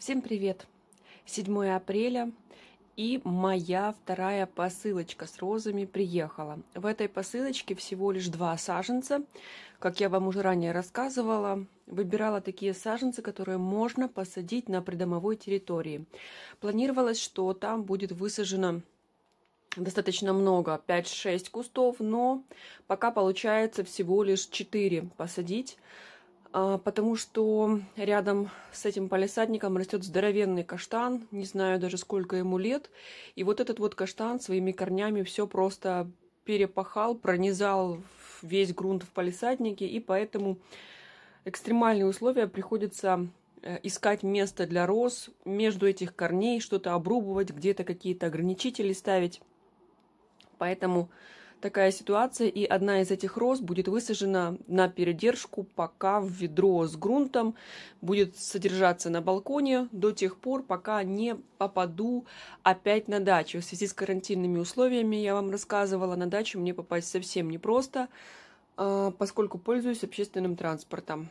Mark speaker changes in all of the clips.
Speaker 1: Всем привет! 7 апреля и моя вторая посылочка с розами приехала. В этой посылочке всего лишь два саженца. Как я вам уже ранее рассказывала, выбирала такие саженцы, которые можно посадить на придомовой территории. Планировалось, что там будет высажено достаточно много, 5-6 кустов, но пока получается всего лишь 4 посадить. А, потому что рядом с этим палисадником растет здоровенный каштан, не знаю даже сколько ему лет, и вот этот вот каштан своими корнями все просто перепахал, пронизал весь грунт в палисаднике, и поэтому экстремальные условия приходится э, искать место для роз между этих корней, что-то обрубывать, где-то какие-то ограничители ставить. Поэтому такая ситуация, и одна из этих роз будет высажена на передержку, пока в ведро с грунтом будет содержаться на балконе до тех пор, пока не попаду опять на дачу. В связи с карантинными условиями я вам рассказывала, на дачу мне попасть совсем непросто, а, поскольку пользуюсь общественным транспортом.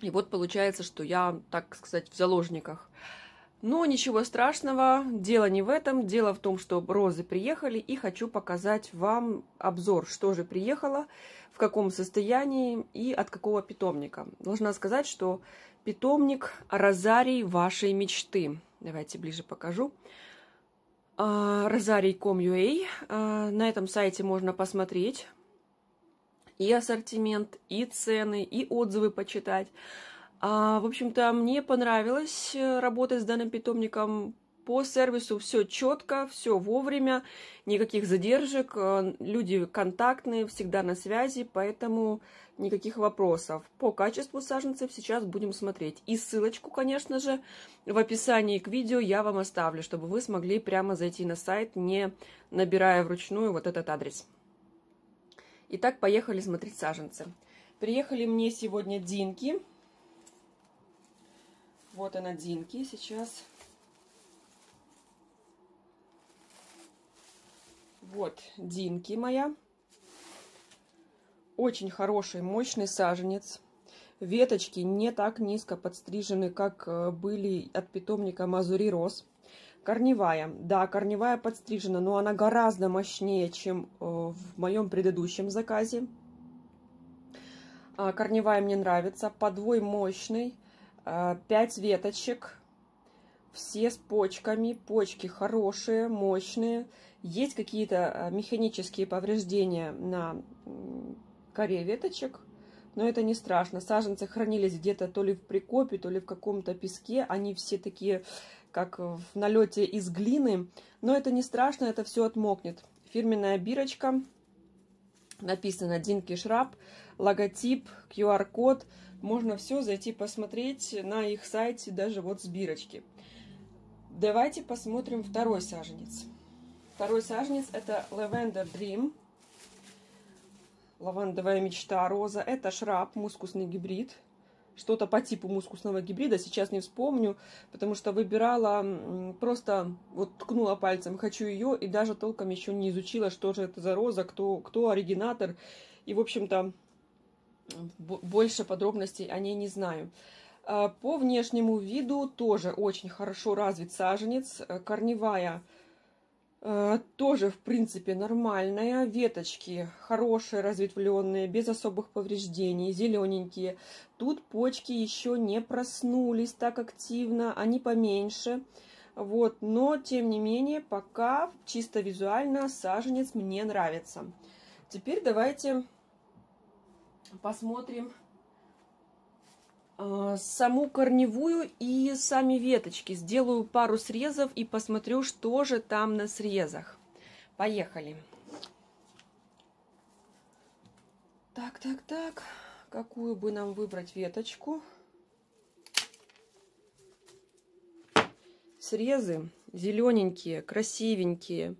Speaker 1: И вот получается, что я, так сказать, в заложниках. Но ничего страшного, дело не в этом, дело в том, что розы приехали, и хочу показать вам обзор, что же приехало, в каком состоянии и от какого питомника. Должна сказать, что питомник розарий вашей мечты. Давайте ближе покажу. А, Розарий.com.ua. А, на этом сайте можно посмотреть и ассортимент, и цены, и отзывы почитать. А, в общем-то, мне понравилось э, работать с данным питомником. По сервису все четко, все вовремя, никаких задержек, э, люди контактные, всегда на связи, поэтому никаких вопросов. По качеству саженцев сейчас будем смотреть. И ссылочку, конечно же, в описании к видео я вам оставлю, чтобы вы смогли прямо зайти на сайт, не набирая вручную вот этот адрес. Итак, поехали смотреть саженцы. Приехали мне сегодня динки. Вот она Динки сейчас. Вот Динки моя. Очень хороший, мощный саженец. Веточки не так низко подстрижены, как э, были от питомника Мазури Рос. Корневая. Да, корневая подстрижена, но она гораздо мощнее, чем э, в моем предыдущем заказе. А, корневая мне нравится. Подвой мощный. 5 а, веточек, все с почками, почки хорошие, мощные. Есть какие-то а, механические повреждения на коре веточек, но это не страшно. Саженцы хранились где-то то ли в прикопе, то ли в каком-то песке. Они все такие, как в налете из глины. Но это не страшно, это все отмокнет. Фирменная бирочка, написано Динки Шрап, логотип, QR-код. Можно все зайти посмотреть на их сайте, даже вот с бирочки. Давайте посмотрим второй саженец. Второй саженец это Lavender Dream. Лавандовая мечта, роза. Это шраб, мускусный гибрид. Что-то по типу мускусного гибрида, сейчас не вспомню, потому что выбирала, просто вот ткнула пальцем, хочу ее, и даже толком еще не изучила, что же это за роза, кто, кто оригинатор. И, в общем-то, больше подробностей о ней не знаю. А, по внешнему виду тоже очень хорошо развит саженец. Э, корневая э, тоже, в принципе, нормальная. Веточки хорошие, разветвленные, без особых повреждений, зелененькие. Тут почки еще не проснулись так активно, они поменьше. Вот, но, тем не менее, пока чисто визуально саженец мне нравится. Теперь давайте посмотрим э, саму корневую и сами веточки. Сделаю пару срезов и посмотрю, что же там на срезах. Поехали. Так, так, так. Какую бы нам выбрать веточку? Срезы зелененькие, красивенькие.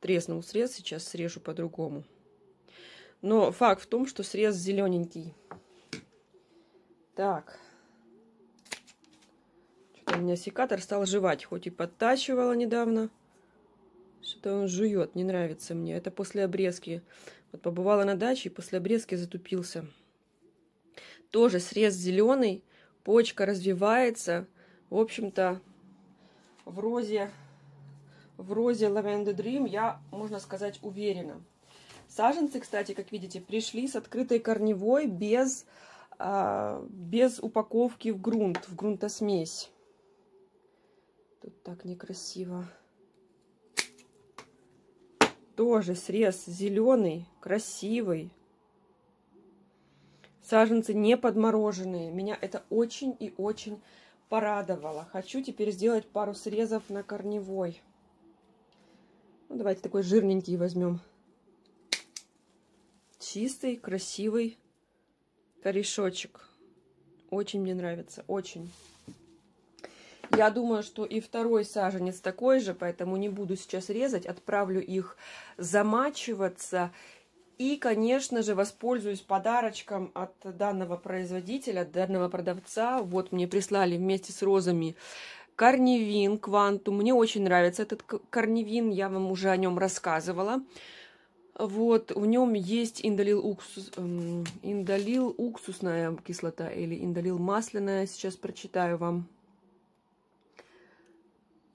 Speaker 1: Треснул срез, сейчас срежу по-другому. Но факт в том, что срез зелененький. Так. Что-то у меня секатор стал жевать, хоть и подтачивала недавно. Что-то он жует, не нравится мне. Это после обрезки. Вот побывала на даче и после обрезки затупился. Тоже срез зеленый, почка развивается. В общем-то, в розе, в розе Lavender Dream я, можно сказать, уверена. Саженцы, кстати, как видите, пришли с открытой корневой без, а, без упаковки в грунт, в грунтосмесь. Тут так некрасиво. Тоже срез зеленый, красивый. Саженцы не подмороженные. Меня это очень и очень порадовало. Хочу теперь сделать пару срезов на корневой. Ну, давайте такой жирненький возьмем чистый, красивый корешочек. Очень мне нравится, очень. Я думаю, что и второй саженец такой же, поэтому не буду сейчас резать. Отправлю их замачиваться. И, конечно же, воспользуюсь подарочком от данного производителя, от данного продавца. Вот мне прислали вместе с розами корневин квантум. Мне очень нравится этот корневин, я вам уже о нем рассказывала. Вот, в нем есть индолил, уксус, эм, индолил уксусная кислота или индолил масляная. Сейчас прочитаю вам.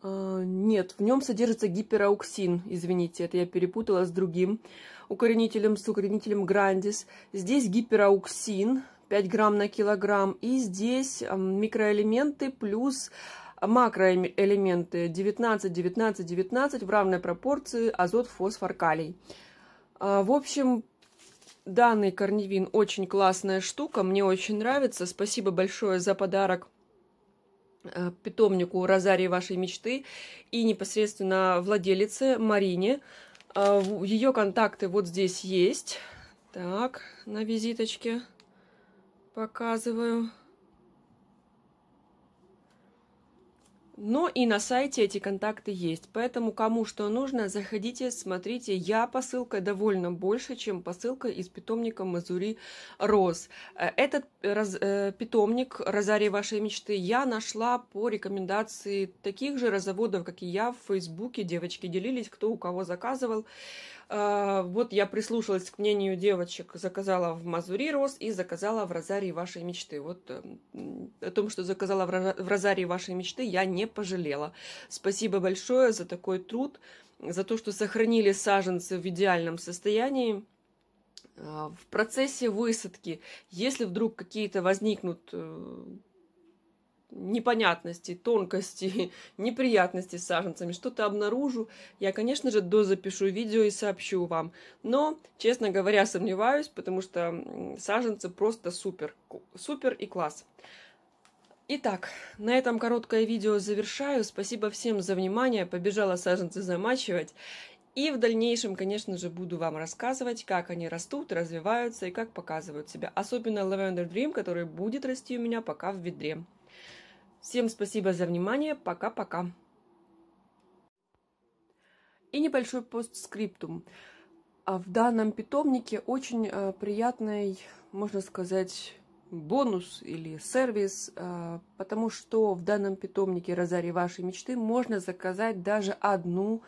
Speaker 1: Э, нет, в нем содержится гипероуксин. извините, это я перепутала с другим укоренителем, с укоренителем Грандис. Здесь гипероуксин 5 грамм на килограмм, и здесь эм, микроэлементы плюс макроэлементы 19, 19, 19 в равной пропорции азот, фосфор, калий. А, в общем, данный корневин очень классная штука, мне очень нравится. Спасибо большое за подарок э, питомнику Розарии вашей мечты и непосредственно владелице Марине. А, Ее контакты вот здесь есть. Так, на визиточке показываю. Но и на сайте эти контакты есть, поэтому кому что нужно, заходите, смотрите. Я посылка довольно больше, чем посылка из питомника Мазури Роз. Э, этот э, раз, э, питомник «Розарий вашей мечты» я нашла по рекомендации таких же розоводов, как и я, в Фейсбуке. Девочки делились, кто у кого заказывал. А, вот я прислушалась к мнению девочек, заказала в Мазури роз и заказала в Розарии вашей мечты. Вот э, о том, что заказала в Розарии вашей мечты, я не пожалела. Спасибо большое за такой труд, за то, что сохранили саженцы в идеальном состоянии. А, в процессе высадки, если вдруг какие-то возникнут э, непонятностей, тонкостей, неприятностей с саженцами, что-то обнаружу, я, конечно же, дозапишу видео и сообщу вам. Но, честно говоря, сомневаюсь, потому что саженцы просто супер, супер и класс. Итак, на этом короткое видео завершаю. Спасибо всем за внимание. Побежала саженцы замачивать. И в дальнейшем, конечно же, буду вам рассказывать, как они растут, развиваются и как показывают себя. Особенно Lavender Dream, который будет расти у меня пока в ведре. Всем спасибо за внимание. Пока-пока. И небольшой постскриптум. А в данном питомнике очень э, приятный, можно сказать, бонус или сервис, э, потому что в данном питомнике «Розари вашей мечты» можно заказать даже одну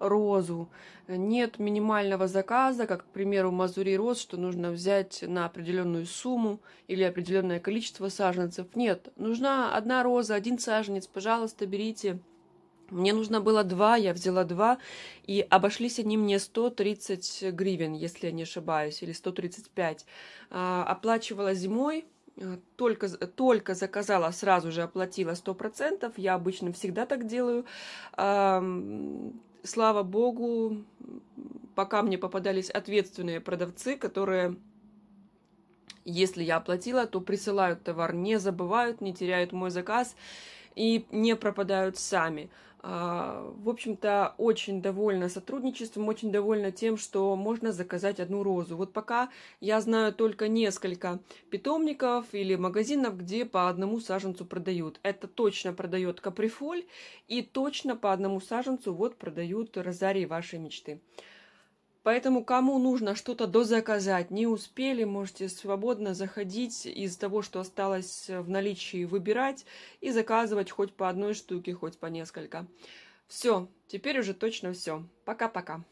Speaker 1: розу. Нет минимального заказа, как, к примеру, Мазури роз, что нужно взять на определенную сумму или определенное количество саженцев. Нет, нужна одна роза, один саженец, пожалуйста, берите. Мне нужно было два, я взяла два, и обошлись они мне 130 гривен, если я не ошибаюсь, или 135. А, оплачивала зимой, э, только, только заказала, сразу же оплатила 100%, я обычно всегда так делаю, слава богу, пока мне попадались ответственные продавцы, которые, если я оплатила, то присылают товар, не забывают, не теряют мой заказ и не пропадают сами. А, в общем-то, очень довольна сотрудничеством, очень довольна тем, что можно заказать одну розу. Вот пока я знаю только несколько питомников или магазинов, где по одному саженцу продают. Это точно продает каприфоль и точно по одному саженцу вот продают Розарии вашей мечты. Поэтому кому нужно что-то дозаказать, не успели, можете свободно заходить из того, что осталось в наличии, выбирать и заказывать хоть по одной штуке, хоть по несколько. Все, теперь уже точно все. Пока-пока.